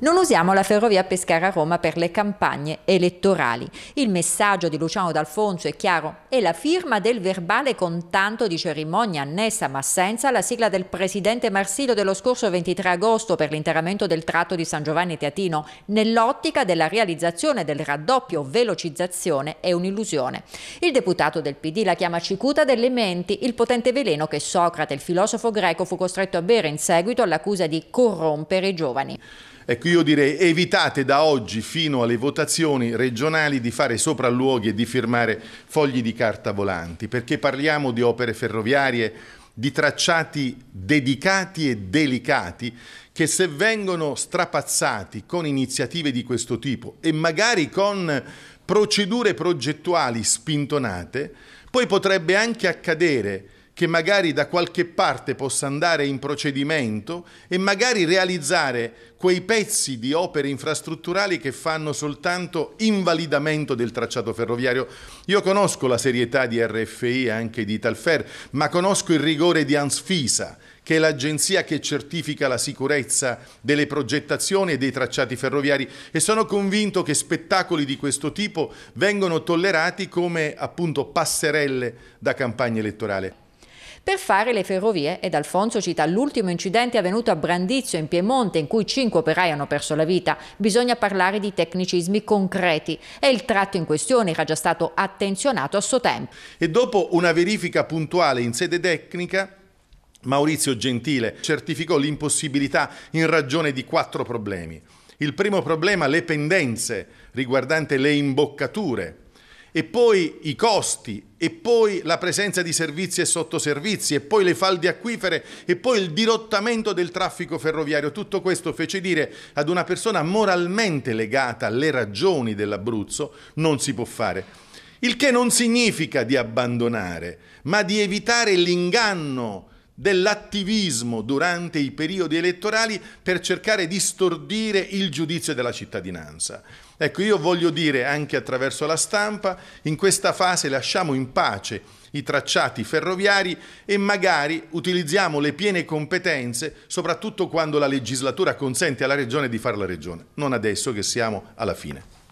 Non usiamo la ferrovia Pescara-Roma per le campagne elettorali. Il messaggio di Luciano D'Alfonso è chiaro e la firma del verbale con tanto di cerimonia annessa ma senza la sigla del presidente Marsilio dello scorso 23 agosto per l'interramento del tratto di San Giovanni Teatino nell'ottica della realizzazione del raddoppio velocizzazione è un'illusione. Il deputato del PD la chiama cicuta delle menti, il potente veleno che Socrate, il filosofo greco, fu costretto a bere in seguito all'accusa di corrompere i giovani. Ecco, io direi evitate da oggi fino alle votazioni regionali di fare sopralluoghi e di firmare fogli di carta volanti, perché parliamo di opere ferroviarie, di tracciati dedicati e delicati che se vengono strapazzati con iniziative di questo tipo e magari con procedure progettuali spintonate, poi potrebbe anche accadere che magari da qualche parte possa andare in procedimento e magari realizzare quei pezzi di opere infrastrutturali che fanno soltanto invalidamento del tracciato ferroviario. Io conosco la serietà di RFI e anche di Talfer, ma conosco il rigore di Ansfisa, che è l'agenzia che certifica la sicurezza delle progettazioni e dei tracciati ferroviari e sono convinto che spettacoli di questo tipo vengono tollerati come appunto passerelle da campagna elettorale per fare le ferrovie ed Alfonso cita l'ultimo incidente avvenuto a Brandizio in Piemonte in cui cinque operai hanno perso la vita. Bisogna parlare di tecnicismi concreti e il tratto in questione era già stato attenzionato a suo tempo. E dopo una verifica puntuale in sede tecnica Maurizio Gentile certificò l'impossibilità in ragione di quattro problemi. Il primo problema le pendenze riguardante le imboccature e poi i costi, e poi la presenza di servizi e sottoservizi, e poi le falde acquifere, e poi il dirottamento del traffico ferroviario. Tutto questo fece dire ad una persona moralmente legata alle ragioni dell'Abruzzo non si può fare. Il che non significa di abbandonare, ma di evitare l'inganno dell'attivismo durante i periodi elettorali per cercare di stordire il giudizio della cittadinanza. Ecco, io voglio dire anche attraverso la stampa, in questa fase lasciamo in pace i tracciati ferroviari e magari utilizziamo le piene competenze, soprattutto quando la legislatura consente alla Regione di fare la Regione, non adesso che siamo alla fine.